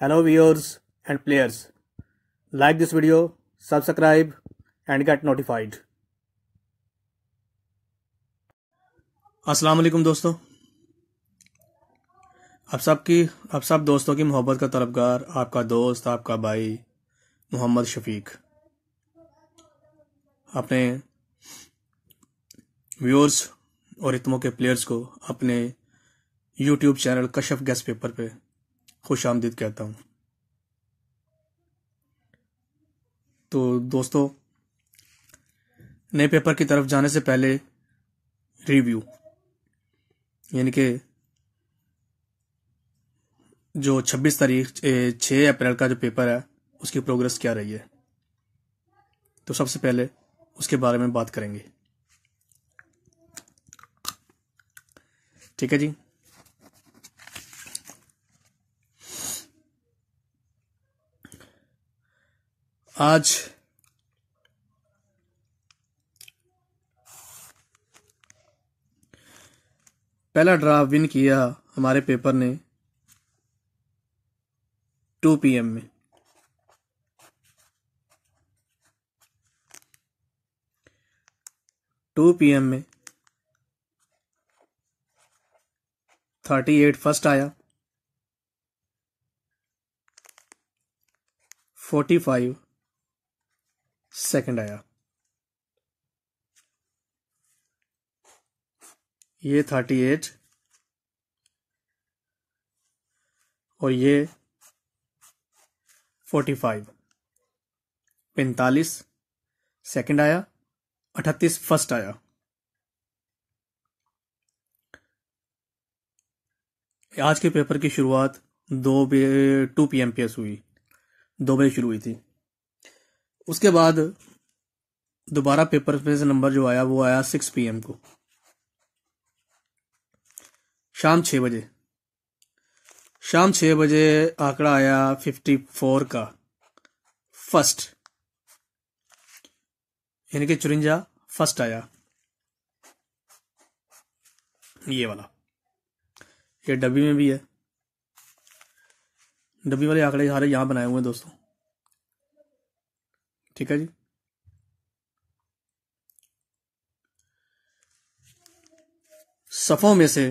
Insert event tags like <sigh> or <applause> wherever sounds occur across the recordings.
Hello viewers and players. Like this video, subscribe and get notified. अस्सलाम वालेकुम दोस्तों आप सब की आप सब दोस्तों की मोहब्बत का तलबगार आपका दोस्त आपका भाई मोहम्मद शफीक अपने व्यूअर्स और इतमों के प्लेयर्स को अपने YouTube channel Kashaf guess paper पे खुश आमदीद कहता हूँ तो दोस्तों नए पेपर की तरफ जाने से पहले रिव्यू यानी कि जो 26 तारीख 6 अप्रैल का जो पेपर है उसकी प्रोग्रेस क्या रही है तो सबसे पहले उसके बारे में बात करेंगे ठीक है जी आज पहला ड्रा विन किया हमारे पेपर ने 2 पीएम में टू पीएम में थर्टी एट फर्स्ट आया फोर्टी फाइव सेकंड आया ये थर्टी एट और ये फोर्टी फाइव पैंतालीस सेकंड आया अठतीस फर्स्ट आया आज के पेपर की शुरुआत दो बे two P M P S हुई दो बजे शुरू हुई थी उसके बाद दोबारा पेपर में से नंबर जो आया वो आया सिक्स पीएम को शाम छः बजे शाम छः बजे आंकड़ा आया फिफ्टी फोर का फर्स्ट यानी कि चुरिंजा फर्स्ट आया ये वाला ये डब्बी में भी है डब्बी वाले आंकड़े सारे यहाँ बनाए हुए हैं दोस्तों ठीक है जी सफ़ों में से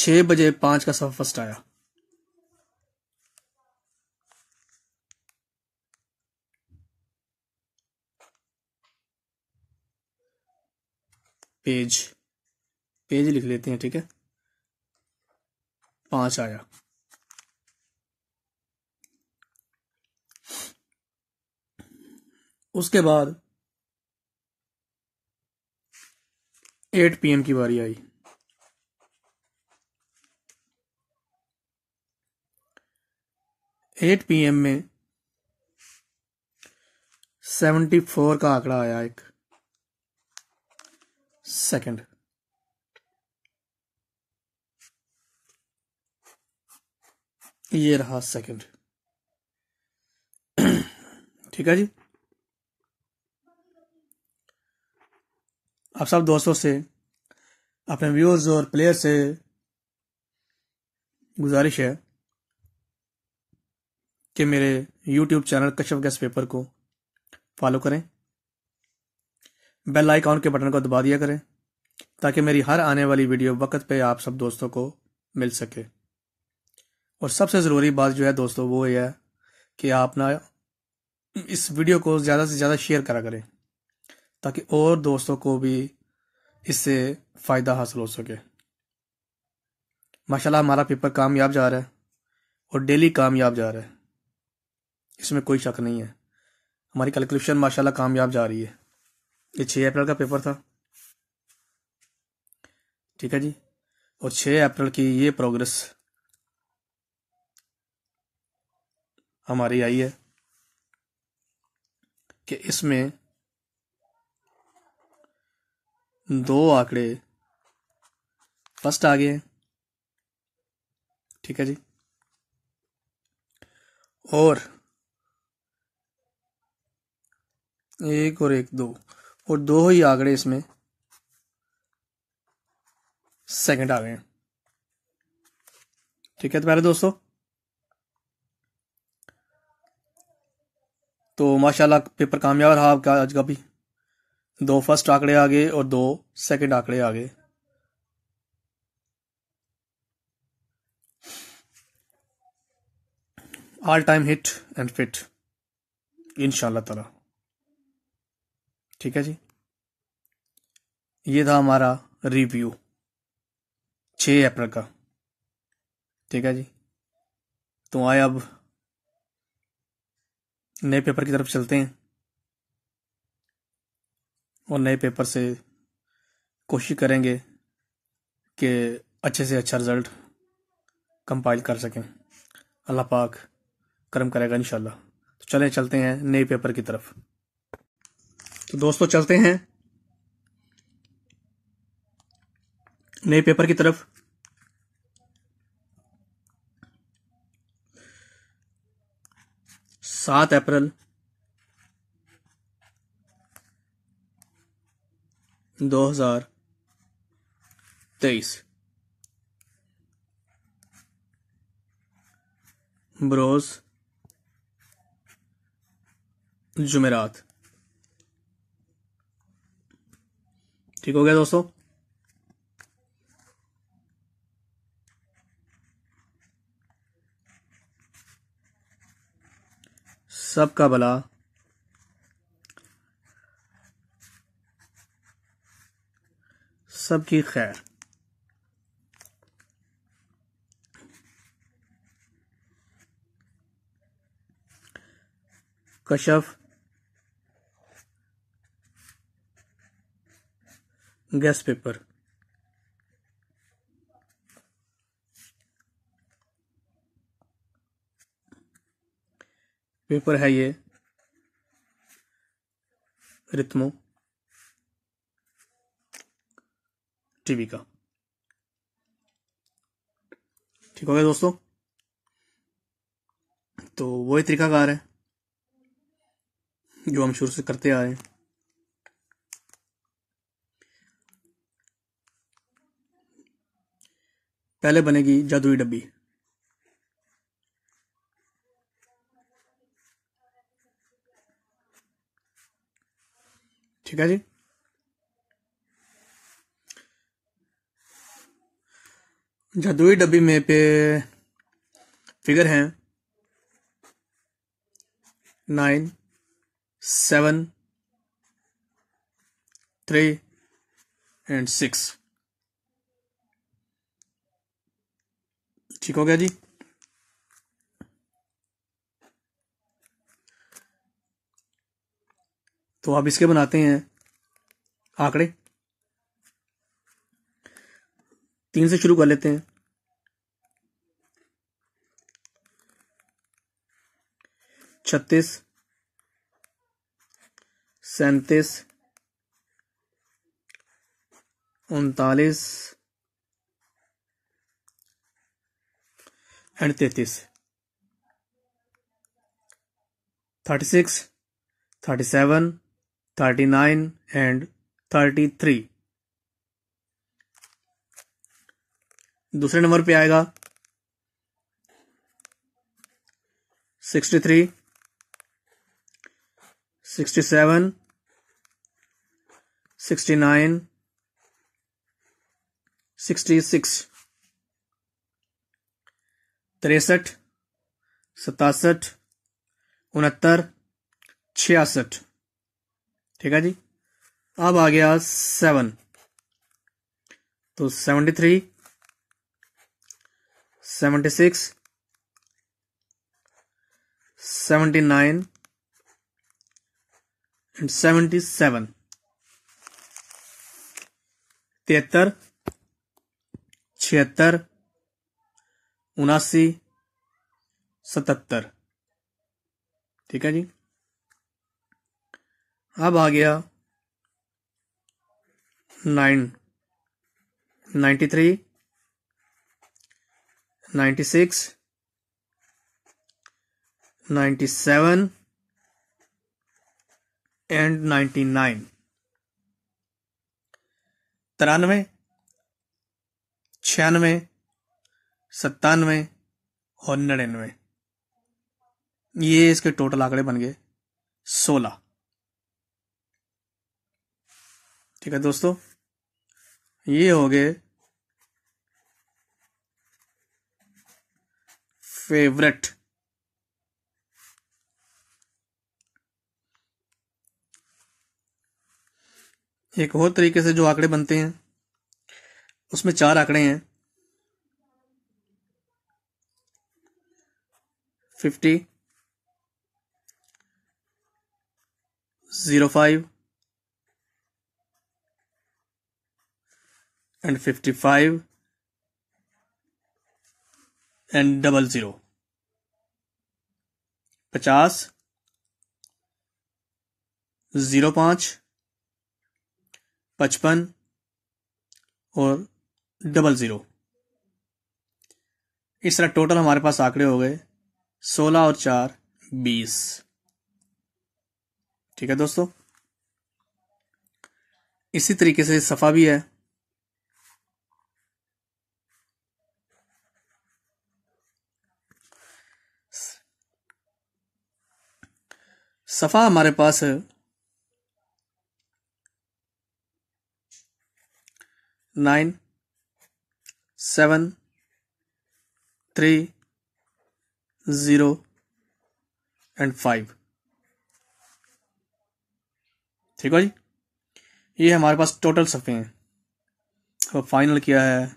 छह बजे पांच का सफा फर्स्ट आया पेज पेज लिख लेते हैं ठीक है पांच आया उसके बाद एट पीएम की बारी आई एट पीएम में सेवेंटी फोर का आंकड़ा आया एक सेकंड ये रहा सेकंड <clears throat> ठीक है जी आप सब दोस्तों से अपने व्यूअर्स और प्लेयर से गुजारिश है कि मेरे YouTube channel Kashyap guess paper को फॉलो करें बेल आइकॉन के बटन को दबा दिया करें ताकि मेरी हर आने वाली वीडियो वक्त पे आप सब दोस्तों को मिल सके और सबसे ज़रूरी बात जो है दोस्तों वो ये है कि आप ना इस वीडियो को ज़्यादा से ज़्यादा शेयर करा करें ताकि और दोस्तों को भी इससे फ़ायदा हासिल हो सके माशाल्लाह हमारा पेपर कामयाब जा रहा है और डेली कामयाब जा रहा है इसमें कोई शक नहीं है हमारी कैलकुलेशन माशाल्लाह कामयाब जा रही है ये छः अप्रैल का पेपर था ठीक है जी और छः अप्रैल की ये प्रोग्रेस हमारी आई है कि इसमें दो आंकड़े फर्स्ट आ गए ठीक है जी और एक और एक दो और दो ही आंकड़े इसमें सेकंड आ गए ठीक है तो मेरे दोस्तों तो माशाल्लाह पेपर कामयाब रहा आपका आज का भी दो फर्स्ट आंकड़े आ गए और दो सेकंड आंकड़े आ गए all time hit and fit इनशाला तला ठीक है जी ये था हमारा रिव्यू छ अप्रैल का ठीक है जी तो आए अब नए पेपर की तरफ चलते हैं और नए पेपर से कोशिश करेंगे कि अच्छे से अच्छा रिज़ल्ट कंपाइल कर सकें अल्लाह पाक कर्म करेगा इन तो चलें चलते हैं नए पेपर की तरफ तो दोस्तों चलते हैं नए पेपर की तरफ सात अप्रैल दो हजार तेईस बरोज जुमेरात ठीक हो गया दोस्तों सबका भला सब की खैर कशफ गैस पेपर पेपर है ये रितमो टीवी का ठीक हो गया दोस्तों तो वो ही तरीकाकार है जो हम शुरू से करते आ रहे हैं पहले बनेगी जादुई डब्बी ठीक है जी जादुई डब्बी में पे फिगर हैं nine seven three and six ठीक हो गया जी तो आप इसके बनाते हैं आंकड़े तीन से शुरू कर लेते हैं छत्तीस सैतीस उनतालीस एंड तैतीस thirty six thirty seven thirty nine and thirty three दूसरे नंबर पे आएगा sixty three sixty seven sixty nine sixty six तिरसठ सतासठ उनहत्तर छियासठ ठीक है जी अब आ गया सेवन तो seventy three seventy six seventy nine and seventy seven तिहत्तर छिहत्तर उनासी सतहत्तर ठीक है जी अब आ गया nine ninety three ninety six ninety seven and ninety nine तिरानवे छियानवे सत्तानवे और नड़िनवे ये इसके टोटल आंकड़े बन गए सोलह ठीक है दोस्तों ये हो गए फेवरेट एक और तरीके से जो आंकड़े बनते हैं उसमें चार आंकड़े हैं fifty zero five and fifty five and double zero पचास जीरो पांच पचपन और डबल ज़ीरो इस तरह टोटल हमारे पास आंकड़े हो गए सोलह और चार बीस ठीक है दोस्तों इसी तरीके से सफ़ा भी है सफ़ा हमारे पास है nine seven three zero and five ठीक है जी ये हमारे पास टोटल सफ़े हैं तो फाइनल क्या है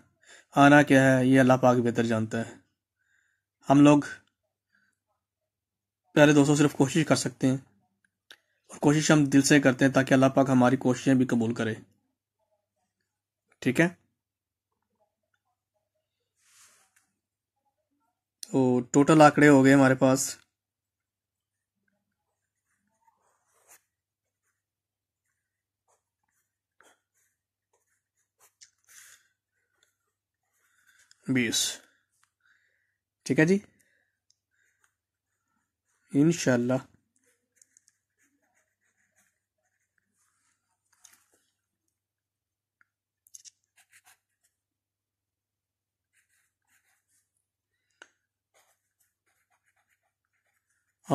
आना क्या है ये अल्लाह पाक बेहतर जानता है हम लोग प्यारे दोस्तों सिर्फ कोशिश कर सकते हैं और कोशिश हम दिल से करते हैं ताकि अल्लाह पाक हमारी कोशिशें भी कबूल करे ठीक है तो टोटल आंकड़े हो गए हमारे पास बीस ठीक है जी इनशाला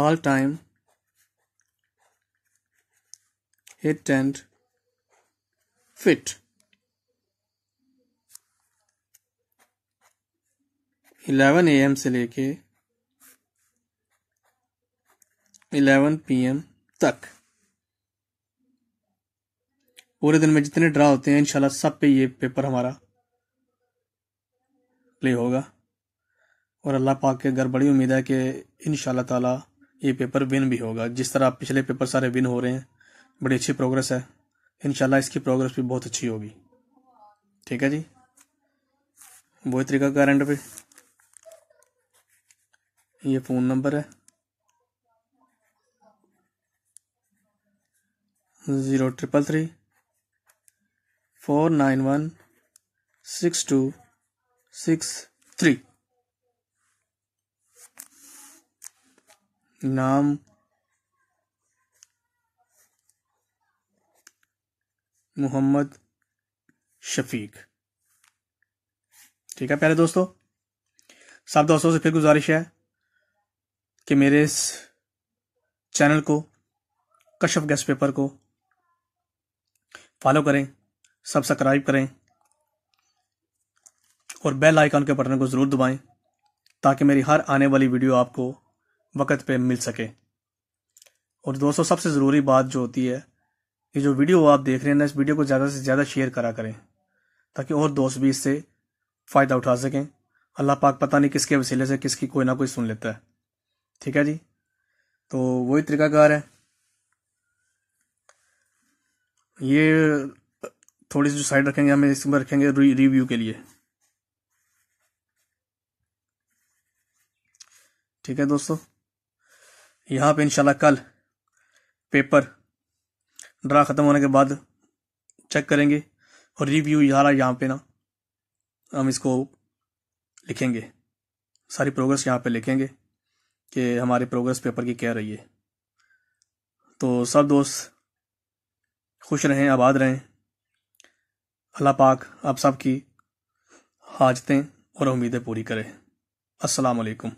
all time hit and fit. eleven AM से लेके पी एम तक पूरे दिन में जितने ड्रा होते हैं इनशाला सब पे ये पेपर हमारा प्ले होगा और अल्लाह पाक के घर बड़ी उम्मीद है कि इन ताला ये पेपर विन भी होगा जिस तरह पिछले पेपर सारे विन हो रहे हैं बड़ी अच्छी प्रोग्रेस है इन इसकी प्रोग्रेस भी बहुत अच्छी होगी ठीक है जी वही तरीका करंट पे ये फ़ोन नंबर है zero triple three four nine one six two six three नाम मोहम्मद शफीक ठीक है प्यारे दोस्तों सब दोस्तों से फिर गुजारिश है कि मेरे इस चैनल को कशफ गेस्ट पेपर को फॉलो करें सब्सक्राइब करें और बेल आइकॉन के बटन को ज़रूर दबाएं ताकि मेरी हर आने वाली वीडियो आपको वक्त पे मिल सके और दोस्तों सबसे ज़रूरी बात जो होती है ये जो वीडियो आप देख रहे हैं ना इस वीडियो को ज़्यादा से ज़्यादा शेयर करा करें ताकि और दोस्त भी इससे फ़ायदा उठा सकें अल्लाह पाक पता नहीं किसके वसीले से किसकी कोई ना कोई सुन लेता है ठीक है जी तो वही तरीकाकार है ये थोड़ी सी जो साइड रखेंगे हमें इसमें रखेंगे रिव्यू के लिए ठीक है दोस्तों यहाँ पे इंशाल्लाह कल पेपर ड्रा ख़त्म होने के बाद चेक करेंगे और रिव्यू यहाँ यहाँ पे ना हम इसको लिखेंगे सारी प्रोग्रेस यहाँ पे लिखेंगे कि हमारे प्रोग्रेस पेपर की क्या रही है तो सब दोस्त खुश रहें आबाद रहें अल्लाह पाक आप सब की हाजतें और उम्मीदें पूरी करें अस्सलाम वालेकुम